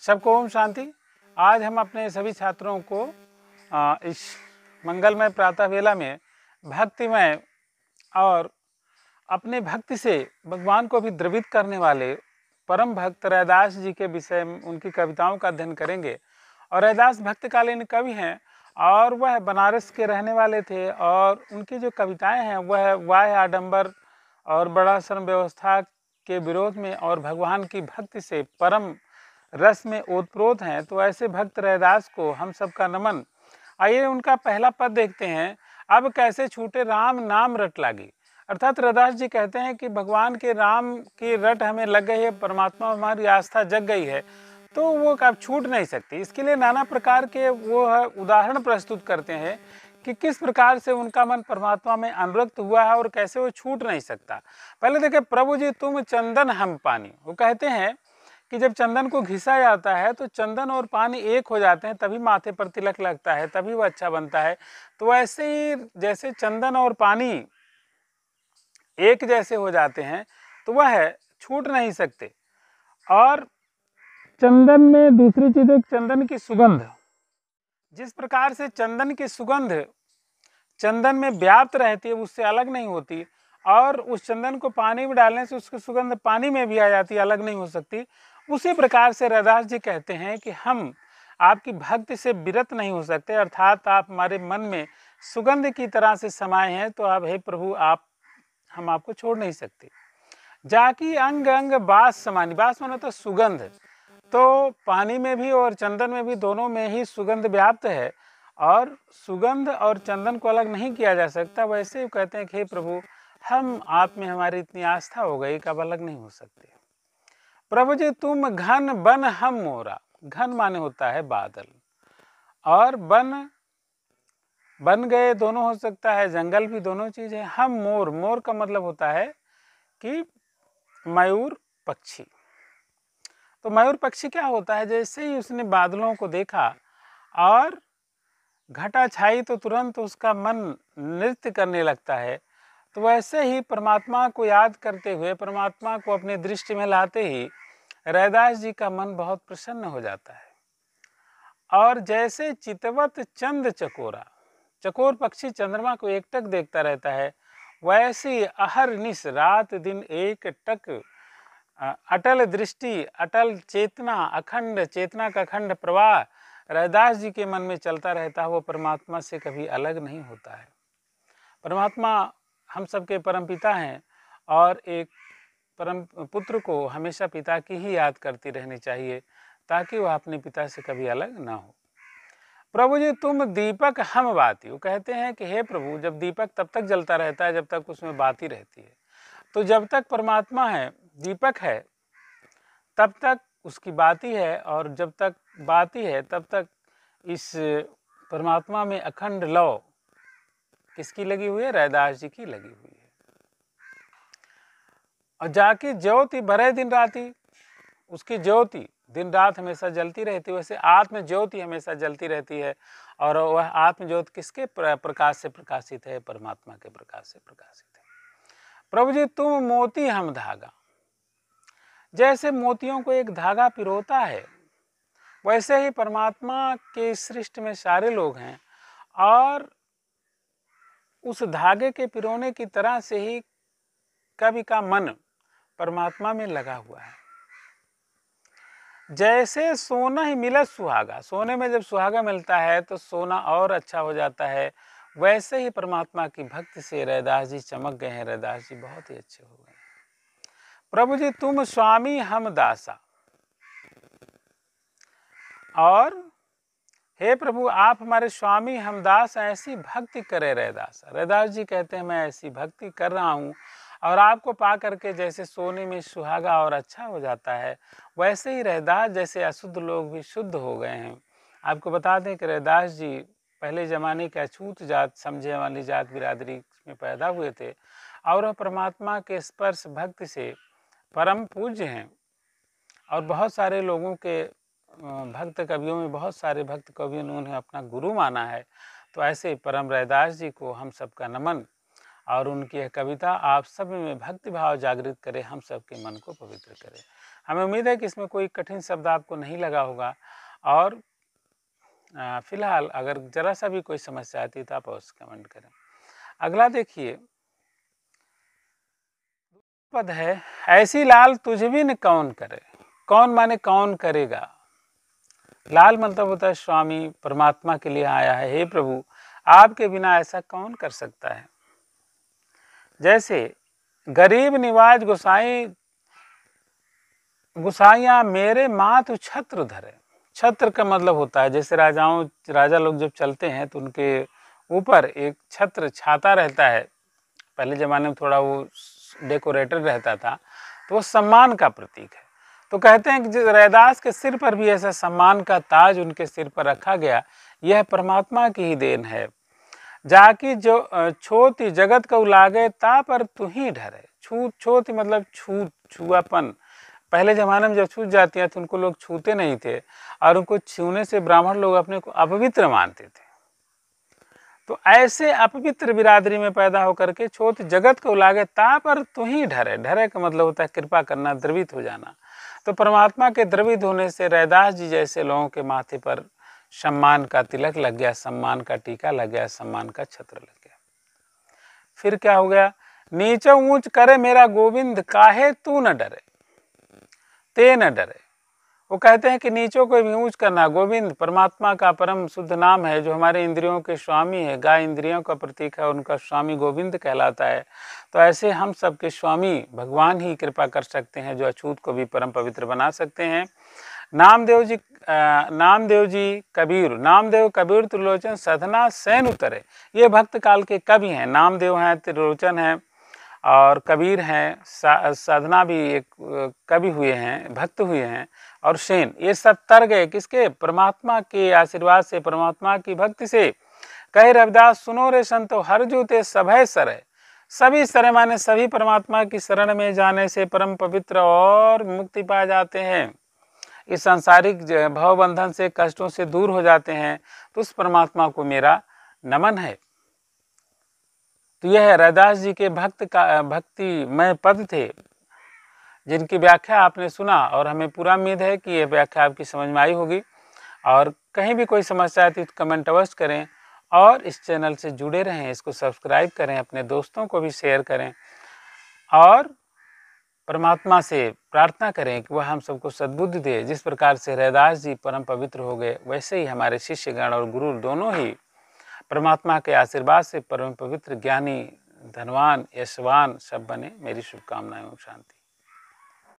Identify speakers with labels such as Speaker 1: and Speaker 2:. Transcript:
Speaker 1: सबको ओम शांति आज हम अपने सभी छात्रों को इस मंगलमय प्रातः वेला में भक्तिमय और अपने भक्ति से भगवान को भी द्रवित करने वाले परम भक्त रैदास जी के विषय में उनकी कविताओं का अध्ययन करेंगे और रैदास भक्तकालीन कवि हैं और वह बनारस के रहने वाले थे और उनकी जो कविताएं हैं वह वाह आडंबर और बड़ा श्रम व्यवस्था के विरोध में और भगवान की भक्ति से परम रस में ओतप्रोत हैं तो ऐसे भक्त रैदास को हम सबका नमन आइए उनका पहला पद देखते हैं अब कैसे छूटे राम नाम रट लागी अर्थात रहदास जी कहते हैं कि भगवान के राम की रट हमें लग गई है परमात्मा हमारी आस्था जग गई है तो वो अब छूट नहीं सकती इसके लिए नाना प्रकार के वो उदाहरण प्रस्तुत करते हैं कि किस प्रकार से उनका मन परमात्मा में अनुरक्त हुआ है और कैसे वो छूट नहीं सकता पहले देखे प्रभु जी तुम चंदन हम पानी वो कहते हैं कि जब चंदन को घिसा जाता है तो चंदन और पानी एक हो जाते हैं तभी माथे पर तिलक लगता है तभी वह अच्छा बनता है तो वैसे ही जैसे चंदन और पानी एक जैसे हो जाते हैं तो वह है, छूट नहीं सकते और चंदन में दूसरी चीज़ है चंदन की सुगंध जिस प्रकार से चंदन की सुगंध चंदन में व्याप्त रहती है उससे अलग नहीं होती और उस चंदन को पानी में डालने से उसकी सुगंध पानी में भी आ जाती है अलग नहीं हो सकती उसी प्रकार से रविदास जी कहते हैं कि हम आपकी भक्ति से विरत नहीं हो सकते अर्थात आप हमारे मन में सुगंध की तरह से समाये हैं तो आप हे प्रभु आप हम आपको छोड़ नहीं सकते जाकि अंग अंग बास समानी बास मानो तो सुगंध तो पानी में भी और चंदन में भी दोनों में ही सुगंध व्याप्त है और सुगंध और चंदन को अलग नहीं किया जा सकता वैसे कहते हैं कि हे प्रभु हम आप में हमारी इतनी आस्था हो गई कि अब अलग नहीं हो सकते प्रभु जी तुम घन बन हम मोरा घन माने होता है बादल और बन बन गए दोनों हो सकता है जंगल भी दोनों चीज़ है हम मोर मोर का मतलब होता है कि मयूर पक्षी तो मयूर पक्षी क्या होता है जैसे ही उसने बादलों को देखा और घटा छाई तो तुरंत उसका मन नृत्य करने लगता है तो वैसे ही परमात्मा को याद करते हुए परमात्मा को अपने दृष्टि में लाते ही रैदास जी का मन बहुत प्रसन्न हो जाता है और जैसे चितवत चंद चकोरा चकोर पक्षी चंद्रमा को एकटक देखता रहता है वैसी निश रात दिन एक टक अटल दृष्टि अटल चेतना अखंड चेतना का अखंड प्रवाह रैदास जी के मन में चलता रहता है वो परमात्मा से कभी अलग नहीं होता है परमात्मा हम सबके परमपिता हैं और एक परम पुत्र को हमेशा पिता की ही याद करती रहनी चाहिए ताकि वह अपने पिता से कभी अलग ना हो प्रभु जी तुम दीपक हम बाती वो कहते हैं कि हे प्रभु जब दीपक तब तक जलता रहता है जब तक उसमें बाती रहती है तो जब तक परमात्मा है दीपक है तब तक उसकी बाती है और जब तक बाती है तब तक इस परमात्मा में अखंड लौ किसकी लगी हुई है रैदास जी की लगी हुई और जाके ज्योति भरे दिन ही उसकी ज्योति दिन रात हमेशा जलती रहती है वैसे आत्म ज्योति हमेशा जलती रहती है और वह आत्म ज्योति किसके प्रकाश से प्रकाशित है परमात्मा के प्रकाश से प्रकाशित है प्रभु जी तुम मोती हम धागा जैसे मोतियों को एक धागा पिरोता है वैसे ही परमात्मा के सृष्टि में सारे लोग हैं और उस धागे के पिरोने की तरह से ही कवि का मन परमात्मा में लगा हुआ है जैसे सोना ही मिला सुहागा सोने में जब सुहागा मिलता है तो सोना और अच्छा हो जाता है वैसे ही परमात्मा की भक्ति से रैदास जी चमक गए हैं रैदास जी बहुत ही अच्छे हो गए प्रभु जी तुम स्वामी हम दासा और हे प्रभु आप हमारे स्वामी हम दास ऐसी भक्ति करे रैदास रैदास जी कहते हैं मैं ऐसी भक्ति कर रहा हूं और आपको पा करके जैसे सोने में सुहागा और अच्छा हो जाता है वैसे ही रहदास जैसे अशुद्ध लोग भी शुद्ध हो गए हैं आपको बता दें कि रहदास जी पहले ज़माने के अछूत जात समझे वाली जात बिरादरी में पैदा हुए थे और वह परमात्मा के स्पर्श भक्ति से परम पूज्य हैं और बहुत सारे लोगों के भक्त कवियों में बहुत सारे भक्त कवियों ने उन्हें अपना गुरु माना है तो ऐसे परम रैदास जी को हम सबका नमन और उनकी यह कविता आप सब में भक्तिभाव जागृत करे हम सबके मन को पवित्र करे हमें उम्मीद है कि इसमें कोई कठिन शब्द आपको नहीं लगा होगा और फिलहाल अगर ज़रा सा भी कोई समस्या आती तो आप उस कमेंट करें अगला देखिए पद है ऐसी लाल तुझे भी न कौन करे कौन माने कौन करेगा लाल मतलब होता है स्वामी परमात्मा के लिए आया है हे प्रभु आपके बिना ऐसा कौन कर सकता है जैसे गरीब निवाज गुसाई गुसाइया मेरे मात छत्र धरे छत्र का मतलब होता है जैसे राजाओं राजा लोग जब चलते हैं तो उनके ऊपर एक छत्र छाता रहता है पहले ज़माने में थोड़ा वो डेकोरेटर रहता था तो वो सम्मान का प्रतीक है तो कहते हैं कि रैदास के सिर पर भी ऐसा सम्मान का ताज उनके सिर पर रखा गया यह परमात्मा की ही देन है जाकि जो छोटी जगत को लागे ता पर तू ही ढरे छूत छोति मतलब छूत छुआपन पहले ज़माने में जब छूत जाती है तो उनको लोग छूते नहीं थे और उनको छूने से ब्राह्मण लोग अपने को अपवित्र मानते थे तो ऐसे अपवित्र बिरादरी में पैदा होकर के छोत जगत को लागे ता पर तू ही ढरे ढरे का मतलब होता है कृपा करना द्रवित हो जाना तो परमात्मा के द्रवित होने से रैदास जी जैसे लोगों के माथे पर सम्मान का तिलक लग गया सम्मान का टीका लग गया सम्मान का छत्र लग गया फिर क्या हो गया नीचे ऊंच करे मेरा गोविंद काहे तू न डरे ते न डरे वो कहते हैं कि नीचों को भी ऊंच करना गोविंद परमात्मा का परम शुद्ध नाम है जो हमारे इंद्रियों के स्वामी है गाय इंद्रियों का प्रतीक है उनका स्वामी गोविंद कहलाता है तो ऐसे हम सबके स्वामी भगवान ही कृपा कर सकते हैं जो अछूत को भी परम पवित्र बना सकते हैं नामदेव जी नामदेव जी कबीर नामदेव कबीर त्रिलोचन सधना सैन उतरे ये भक्त काल के कवि हैं नामदेव हैं त्रिलोचन हैं और कबीर हैं साधना भी एक कवि हुए हैं भक्त हुए हैं और सेन ये सब तर गए किसके परमात्मा के आशीर्वाद से परमात्मा की भक्ति से कहे रविदास सुनो रे संतो हर जूते सभय सरय सभी सरय माने सभी परमात्मा की शरण में जाने से परम पवित्र और मुक्ति पा जाते हैं इस सांसारिक जो भव बंधन से कष्टों से दूर हो जाते हैं तो उस परमात्मा को मेरा नमन है तो यह है रैदास जी के भक्त का भक्तिमय पद थे जिनकी व्याख्या आपने सुना और हमें पूरा उम्मीद है कि यह व्याख्या आपकी समझ में आई होगी और कहीं भी कोई समस्या आती तो कमेंट अवश्य करें और इस चैनल से जुड़े रहें इसको सब्सक्राइब करें अपने दोस्तों को भी शेयर करें और परमात्मा से प्रार्थना करें कि वह हम सबको सद्बुद्धि दे जिस प्रकार से रैदास जी परम पवित्र हो गए वैसे ही हमारे शिष्यगण और गुरु दोनों ही परमात्मा के आशीर्वाद से परम पवित्र ज्ञानी धनवान यशवान सब बने मेरी शुभकामनाएं शांति